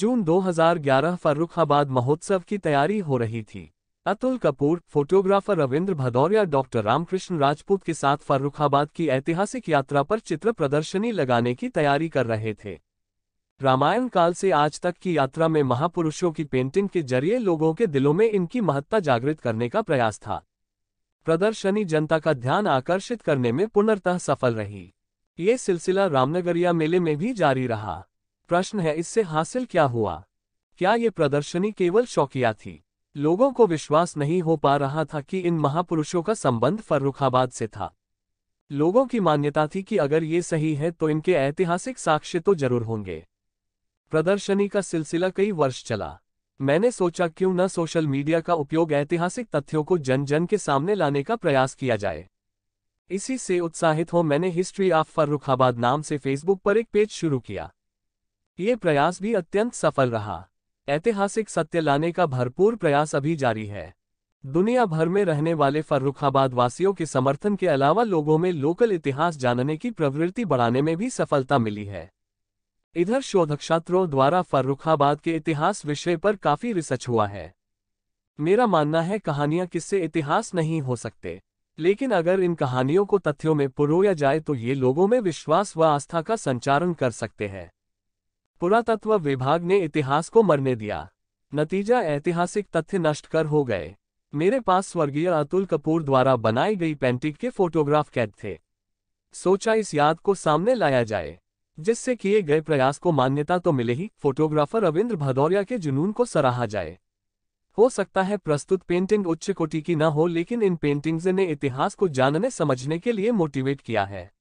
जून 2011 फर्रुखाबाद महोत्सव की तैयारी हो रही थी अतुल कपूर फोटोग्राफर रविंद्र भदौरिया डॉक्टर रामकृष्ण राजपूत के साथ फर्रुखाबाद की ऐतिहासिक यात्रा पर चित्र प्रदर्शनी लगाने की तैयारी कर रहे थे रामायण काल से आज तक की यात्रा में महापुरुषों की पेंटिंग के जरिए लोगों के दिलों में इनकी महत्ता जागृत करने का प्रयास था प्रदर्शनी जनता का ध्यान आकर्षित करने में पुनर्तः सफल रही ये सिलसिला रामनगरिया मेले में भी जारी रहा प्रश्न है इससे हासिल क्या हुआ क्या ये प्रदर्शनी केवल शौकिया थी लोगों को विश्वास नहीं हो पा रहा था कि इन महापुरुषों का संबंध फर्रुखाबाद से था लोगों की मान्यता थी कि अगर ये सही है तो इनके ऐतिहासिक साक्ष्य तो जरूर होंगे प्रदर्शनी का सिलसिला कई वर्ष चला मैंने सोचा क्यों न सोशल मीडिया का उपयोग ऐतिहासिक तथ्यों को जन जन के सामने लाने का प्रयास किया जाए इसी से उत्साहित हो मैंने हिस्ट्री ऑफ फर्रुखाबाद नाम से फेसबुक पर एक पेज शुरू किया ये प्रयास भी अत्यंत सफल रहा ऐतिहासिक सत्य लाने का भरपूर प्रयास अभी जारी है दुनिया भर में रहने वाले फर्रुखाबाद वासियों के समर्थन के अलावा लोगों में लोकल इतिहास जानने की प्रवृत्ति बढ़ाने में भी सफलता मिली है इधर शोधक छात्रों द्वारा फर्रुखाबाद के इतिहास विषय पर काफी रिसर्च हुआ है मेरा मानना है कहानियां किससे इतिहास नहीं हो सकते लेकिन अगर इन कहानियों को तथ्यों में पुरोया जाए तो ये लोगों में विश्वास व आस्था का संचारण कर सकते हैं पुरातत्व विभाग ने इतिहास को मरने दिया नतीजा ऐतिहासिक तथ्य नष्ट कर हो गए मेरे पास स्वर्गीय अतुल कपूर द्वारा बनाई गई पेंटिंग के फोटोग्राफ कैद थे सोचा इस याद को सामने लाया जाए जिससे किए गए प्रयास को मान्यता तो मिले ही फोटोग्राफर रविंद्र भदौरिया के जुनून को सराहा जाए हो सकता है प्रस्तुत पेंटिंग उच्च कोटि की न हो लेकिन इन पेंटिंग्स ने इतिहास को जानने समझने के लिए मोटिवेट किया है